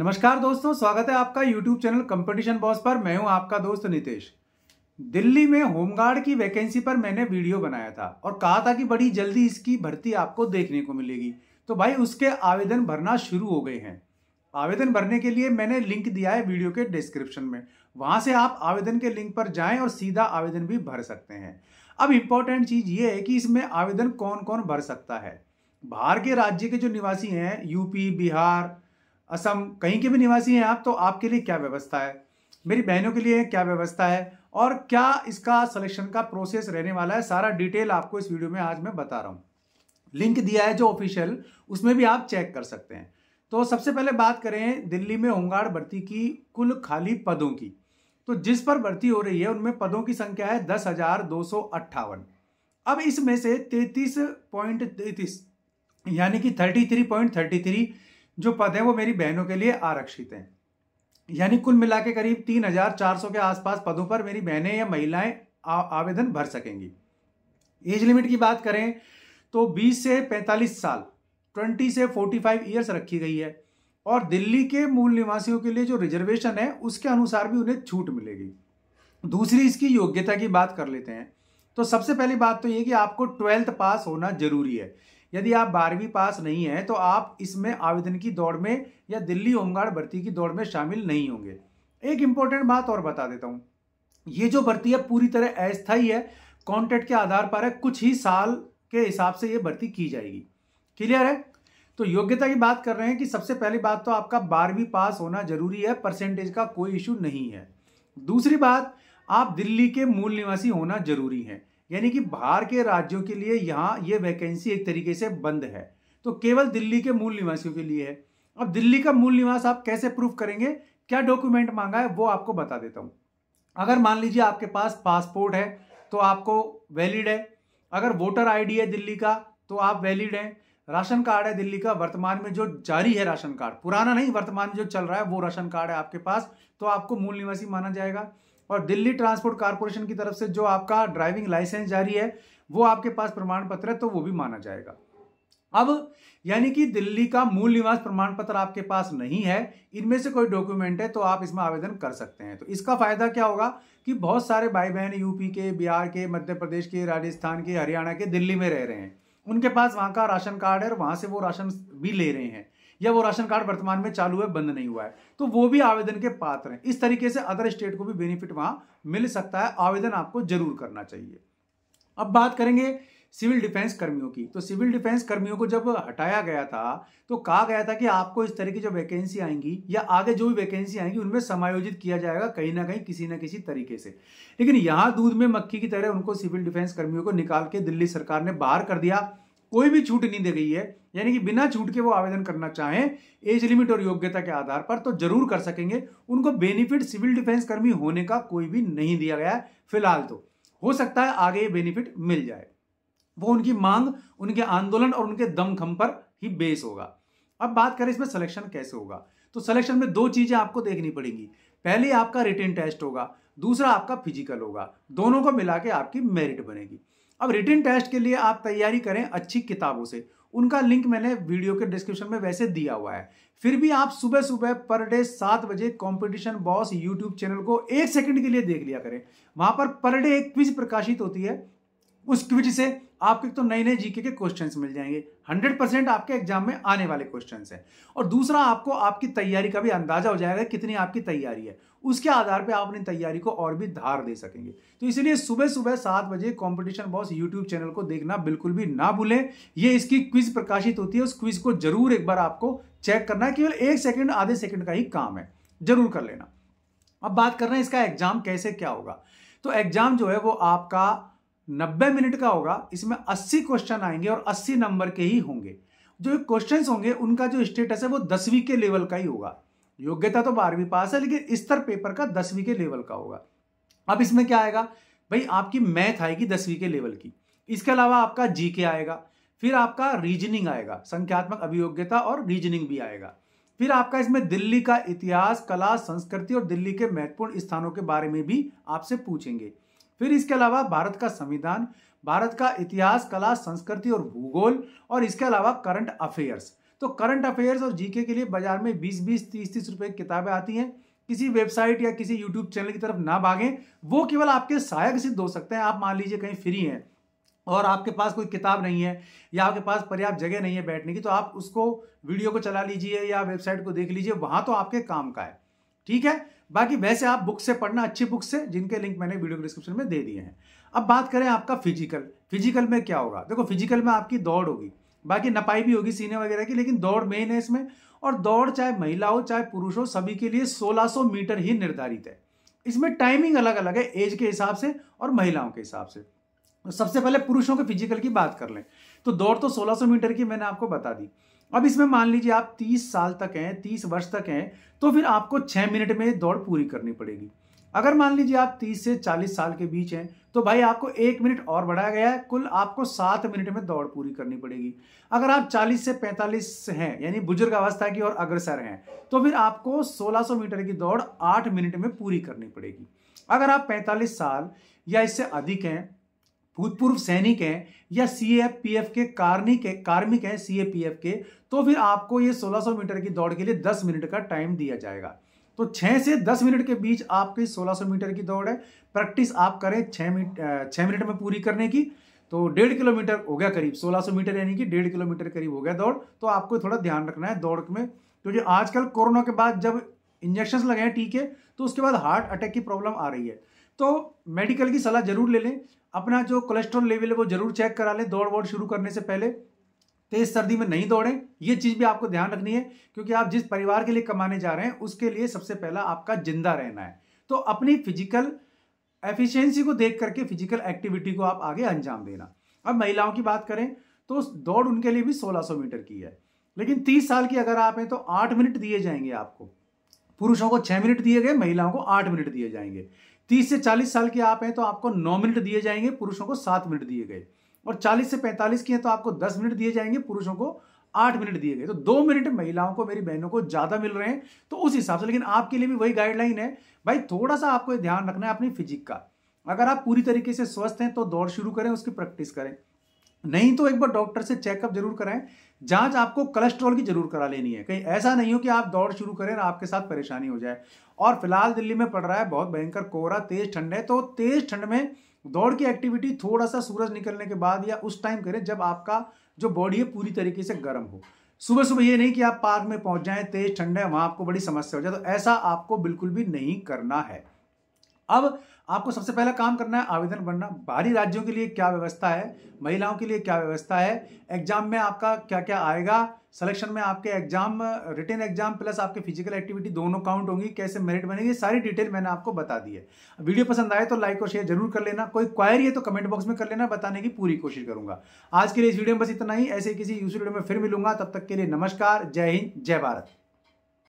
नमस्कार दोस्तों स्वागत है आपका यूट्यूब चैनल कंपटीशन बॉस पर मैं हूं आपका दोस्त नितेश दिल्ली में होमगार्ड की वैकेंसी पर मैंने वीडियो बनाया था और कहा था कि बड़ी जल्दी इसकी भर्ती आपको देखने को मिलेगी तो भाई उसके आवेदन भरना शुरू हो गए हैं आवेदन भरने के लिए मैंने लिंक दिया है वीडियो के डिस्क्रिप्शन में वहां से आप आवेदन के लिंक पर जाएं और सीधा आवेदन भी भर सकते हैं अब इम्पॉर्टेंट चीज ये है कि इसमें आवेदन कौन कौन भर सकता है बाहर के राज्य के जो निवासी हैं यूपी बिहार असम कहीं के भी निवासी हैं आप तो आपके लिए क्या व्यवस्था है मेरी बहनों के लिए क्या व्यवस्था है और क्या इसका सिलेक्शन का प्रोसेस रहने वाला है सारा डिटेल आपको इस वीडियो में आज मैं बता रहा हूँ लिंक दिया है जो ऑफिशियल उसमें भी आप चेक कर सकते हैं तो सबसे पहले बात करें दिल्ली में होमगार्ड भर्ती की कुल खाली पदों की तो जिस पर भर्ती हो रही है उनमें पदों की संख्या है दस हजार दो सौ अट्ठावन अब इसमें से तैतीस पॉइंट तैतीस यानी कि thirty three point thirty three जो पद है वो मेरी बहनों के लिए आरक्षित हैं यानी कुल मिला के करीब तीन हजार चार सौ के आसपास पदों पर मेरी बहनें या महिलाएं आवेदन भर सकेंगी एज लिमिट की बात करें तो 20 से 45 साल 20 से 45 ईयर्स रखी गई है और दिल्ली के मूल निवासियों के लिए जो रिजर्वेशन है उसके अनुसार भी उन्हें छूट मिलेगी दूसरी इसकी योग्यता की बात कर लेते हैं तो सबसे पहली बात तो ये कि आपको ट्वेल्थ पास होना जरूरी है यदि आप बारहवीं पास नहीं हैं तो आप इसमें आवेदन की दौड़ में या दिल्ली होमगार्ड भर्ती की दौड़ में शामिल नहीं होंगे एक इंपॉर्टेंट बात और बता देता हूँ ये जो भर्ती है पूरी तरह अस्थायी है कॉन्ट्रैक्ट के आधार पर है कुछ ही साल के हिसाब से ये भर्ती की जाएगी क्लियर है तो योग्यता की बात कर रहे हैं कि सबसे पहली बात तो आपका बारहवीं पास होना जरूरी है परसेंटेज का कोई इशू नहीं है दूसरी बात आप दिल्ली के मूल निवासी होना जरूरी है यानी कि बाहर के राज्यों के लिए यहाँ ये वैकेंसी एक तरीके से बंद है तो केवल दिल्ली के मूल निवासियों के लिए है अब दिल्ली का मूल निवास आप कैसे प्रूफ करेंगे क्या डॉक्यूमेंट मांगा है वो आपको बता देता हूँ अगर मान लीजिए आपके पास पासपोर्ट है तो आपको वैलिड है अगर वोटर आईडी है दिल्ली का तो आप वैलिड हैं राशन कार्ड है दिल्ली का वर्तमान में जो जारी है राशन कार्ड पुराना नहीं वर्तमान में जो चल रहा है वो राशन कार्ड है आपके पास तो आपको मूल निवासी माना जाएगा और दिल्ली ट्रांसपोर्ट कारपोरेशन की तरफ से जो आपका ड्राइविंग लाइसेंस जारी है वो आपके पास प्रमाण पत्र है तो वो भी माना जाएगा अब यानी कि दिल्ली का मूल निवास प्रमाण पत्र आपके पास नहीं है इनमें से कोई डॉक्यूमेंट है तो आप इसमें आवेदन कर सकते हैं तो इसका फायदा क्या होगा कि बहुत सारे भाई बहन यूपी के बिहार के मध्य प्रदेश के राजस्थान के हरियाणा के दिल्ली में रह रहे हैं उनके पास वहाँ का राशन कार्ड है और वहाँ से वो राशन भी ले रहे हैं या वो राशन कार्ड वर्तमान में चालू है बंद नहीं हुआ है तो वो भी आवेदन के पात्र हैं इस तरीके से अदर स्टेट को भी बेनिफिट वहां मिल सकता है आवेदन आपको जरूर करना चाहिए अब बात करेंगे सिविल डिफेंस कर्मियों की तो सिविल डिफेंस कर्मियों को जब हटाया गया था तो कहा गया था कि आपको इस तरह की जो वैकेंसी आएंगी या आगे जो भी वैकेंसी आएंगी उनमें समायोजित किया जाएगा कहीं ना कहीं किसी ना किसी तरीके से लेकिन यहां दूध में मक्खी की तरह उनको सिविल डिफेंस कर्मियों को निकाल के दिल्ली सरकार ने बाहर कर दिया कोई भी छूट नहीं दी गई है यानी कि बिना छूट के वो आवेदन करना चाहें एज लिमिट और योग्यता के आधार पर तो जरूर कर सकेंगे उनको बेनिफिट सिविल डिफेंस कर्मी होने का कोई भी नहीं दिया गया है फिलहाल तो हो सकता है आगे ये बेनिफिट मिल जाए वो उनकी मांग उनके आंदोलन और उनके दमखम पर ही बेस होगा अब बात करें इसमें सिलेक्शन कैसे होगा तो सिलेक्शन में दो चीज़ें आपको देखनी पड़ेंगी पहले आपका रिटेन टेस्ट होगा दूसरा आपका फिजिकल होगा दोनों को मिला के आपकी मेरिट बनेगी अब रिटर्न टेस्ट के लिए आप तैयारी करें अच्छी किताबों से उनका लिंक मैंने वीडियो के डिस्क्रिप्शन में वैसे दिया हुआ है फिर भी आप सुबह सुबह पर डे सात बजे कंपटीशन बॉस यूट्यूब चैनल को एक सेकंड के लिए देख लिया करें वहां पर पर डे एक क्विज प्रकाशित होती है उस क्विज से आपके तो नए नए जीके के क्वेश्चंस मिल जाएंगे 100 परसेंट आपके एग्जाम में आने वाले क्वेश्चंस हैं और दूसरा आपको आपकी तैयारी का भी अंदाजा हो जाएगा कितनी आपकी तैयारी है उसके आधार पे आप अपनी तैयारी को और भी धार दे सकेंगे तो इसलिए सुबह सुबह सात बजे कंपटीशन बॉस यूट्यूब चैनल को देखना बिल्कुल भी ना भूलें ये इसकी क्विज प्रकाशित होती है उस क्विज को जरूर एक बार आपको चेक करना है केवल एक सेकंड आधे सेकंड का ही काम है जरूर कर लेना अब बात कर रहे हैं इसका एग्जाम कैसे क्या होगा तो एग्जाम जो है वो आपका 90 मिनट का होगा इसमें 80 क्वेश्चन आएंगे और 80 नंबर के ही होंगे जो क्वेश्चंस होंगे उनका जो स्टेटस है वो दसवीं के लेवल का ही होगा योग्यता तो बारहवीं पास है लेकिन स्तर पेपर का दसवीं के लेवल का होगा अब इसमें क्या आएगा भाई आपकी मैथ आएगी दसवीं के लेवल की इसके अलावा आपका जीके आएगा फिर आपका रीजनिंग आएगा संख्यात्मक अभियोग्यता और रीजनिंग भी आएगा फिर आपका इसमें दिल्ली का इतिहास कला संस्कृति और दिल्ली के महत्वपूर्ण स्थानों के बारे में भी आपसे पूछेंगे फिर इसके अलावा भारत का संविधान भारत का इतिहास कला संस्कृति और भूगोल और इसके अलावा करंट अफेयर्स तो करंट अफेयर्स और जीके के लिए बाजार में बीस बीस तीस तीस रुपए की किताबें आती हैं किसी वेबसाइट या किसी यूट्यूब चैनल की तरफ ना भागें वो केवल आपके सहायक सिद्ध हो सकते हैं आप मान लीजिए कहीं फ्री हैं और आपके पास कोई किताब नहीं है या आपके पास पर्याप्त जगह नहीं है बैठने की तो आप उसको वीडियो को चला लीजिए या वेबसाइट को देख लीजिए वहाँ तो आपके काम का है ठीक है बाकी वैसे आप बुक से पढ़ना अच्छी बुक से जिनके लिंक मैंने वीडियो के डिस्क्रिप्शन में दे दिए हैं अब बात करें आपका फिजिकल फिजिकल में क्या होगा देखो फिजिकल में आपकी दौड़ होगी बाकी नपाई भी होगी सीने वगैरह की लेकिन दौड़ मेन है इसमें और दौड़ चाहे महिला हो चाहे पुरुष हो सभी के लिए 1600 मीटर ही निर्धारित है इसमें टाइमिंग अलग अलग है एज के हिसाब से और महिलाओं के हिसाब से तो सबसे पहले पुरुषों के फिजिकल की बात कर लें तो दौड़ तो 1600 मीटर की मैंने आपको बता दी अब इसमें मान लीजिए आप 30 साल तक हैं 30 वर्ष तक हैं तो फिर आपको 6 मिनट में दौड़ पूरी करनी पड़ेगी अगर मान लीजिए आप तीस से चालीस साल के बीच हैं तो भाई आपको एक मिनट और बढ़ाया गया है कुल आपको सात मिनट में दौड़ पूरी करनी पड़ेगी अगर आप 40 से 45 हैं यानी बुजुर्ग अवस्था की और अग्रसर हैं तो फिर आपको 1600 मीटर की दौड़ आठ मिनट में पूरी करनी पड़ेगी अगर आप 45 साल या इससे अधिक हैं भूतपूर्व सैनिक हैं या सी एफ पी एफ के कार्मिक है कार्मिक हैं सी ए पी एफ के तो फिर आपको ये 1600 मीटर की दौड़ के लिए 10 मिनट का टाइम दिया जाएगा तो छः से दस मिनट के बीच आपकी सौ मीटर की दौड़ है प्रैक्टिस आप करें छः मिनट छः मिनट में पूरी करने की तो डेढ़ किलोमीटर हो गया करीब सोलह सौ मीटर यानी कि डेढ़ किलोमीटर करीब हो गया दौड़ तो आपको थोड़ा ध्यान रखना है दौड़ में क्योंकि तो आजकल कोरोना के बाद जब इंजेक्शन लगे हैं टीके तो उसके बाद हार्ट अटैक की प्रॉब्लम आ रही है तो मेडिकल की सलाह जरूर ले लें अपना जो कोलेस्ट्रॉल लेवल है वो जरूर चेक करा लें दौड़ वौड़ शुरू करने से पहले तेज सर्दी में नहीं दौड़ें ये चीज़ भी आपको ध्यान रखनी है क्योंकि आप जिस परिवार के लिए कमाने जा रहे हैं उसके लिए सबसे पहला आपका जिंदा रहना है तो अपनी फिजिकल एफिशिएंसी को देख करके फिजिकल एक्टिविटी को आप आगे अंजाम देना अब महिलाओं की बात करें तो दौड़ उनके लिए भी 1600 मीटर की है लेकिन 30 साल की अगर आप हैं तो 8 मिनट दिए जाएंगे आपको पुरुषों को 6 मिनट दिए गए महिलाओं को 8 मिनट दिए जाएंगे 30 से 40 साल के आप हैं तो आपको 9 मिनट दिए जाएंगे पुरुषों को 7 मिनट दिए गए और 40 से 45 की है तो आपको 10 मिनट दिए जाएंगे पुरुषों को आठ मिनट दिए गए तो दो मिनट महिलाओं को मेरी बहनों को ज़्यादा मिल रहे हैं तो उस हिसाब से लेकिन आपके लिए भी वही गाइडलाइन है भाई थोड़ा सा आपको ध्यान रखना है अपनी फिजिक का अगर आप पूरी तरीके से स्वस्थ हैं तो दौड़ शुरू करें उसकी प्रैक्टिस करें नहीं तो एक बार डॉक्टर से चेकअप जरूर कराएं जांच आपको कोलेस्ट्रॉल की जरूर करा लेनी है कहीं ऐसा नहीं हो कि आप दौड़ शुरू करें और आपके साथ परेशानी हो जाए और फिलहाल दिल्ली में पड़ रहा है बहुत भयंकर कोहरा तेज ठंड है तो तेज ठंड में दौड़ की एक्टिविटी थोड़ा सा सूरज निकलने के बाद या उस टाइम करें जब आपका जो बॉडी है पूरी तरीके से गर्म हो सुबह सुबह ये नहीं कि आप पार्क में पहुंच जाएं तेज ठंड है वहां आपको बड़ी समस्या हो जाए तो ऐसा आपको बिल्कुल भी नहीं करना है अब आपको सबसे पहला काम करना है आवेदन भरना बाहरी राज्यों के लिए क्या व्यवस्था है महिलाओं के लिए क्या व्यवस्था है एग्जाम में आपका क्या क्या आएगा सिलेक्शन में आपके एग्जाम रिटर्न एग्जाम प्लस आपके फिजिकल एक्टिविटी दोनों काउंट होंगी कैसे मेरिट बनेगी सारी डिटेल मैंने आपको बता दी है वीडियो पसंद आए तो लाइक और शेयर जरूर कर लेना कोई क्वायरी है तो कमेंट बॉक्स में कर लेना बताने की पूरी कोशिश करूंगा आज के लिए इस वीडियो में बस इतना ही ऐसे किसी यूसी वीडियो में फिर मिलूंगा तब तक के लिए नमस्कार जय हिंद जय भारत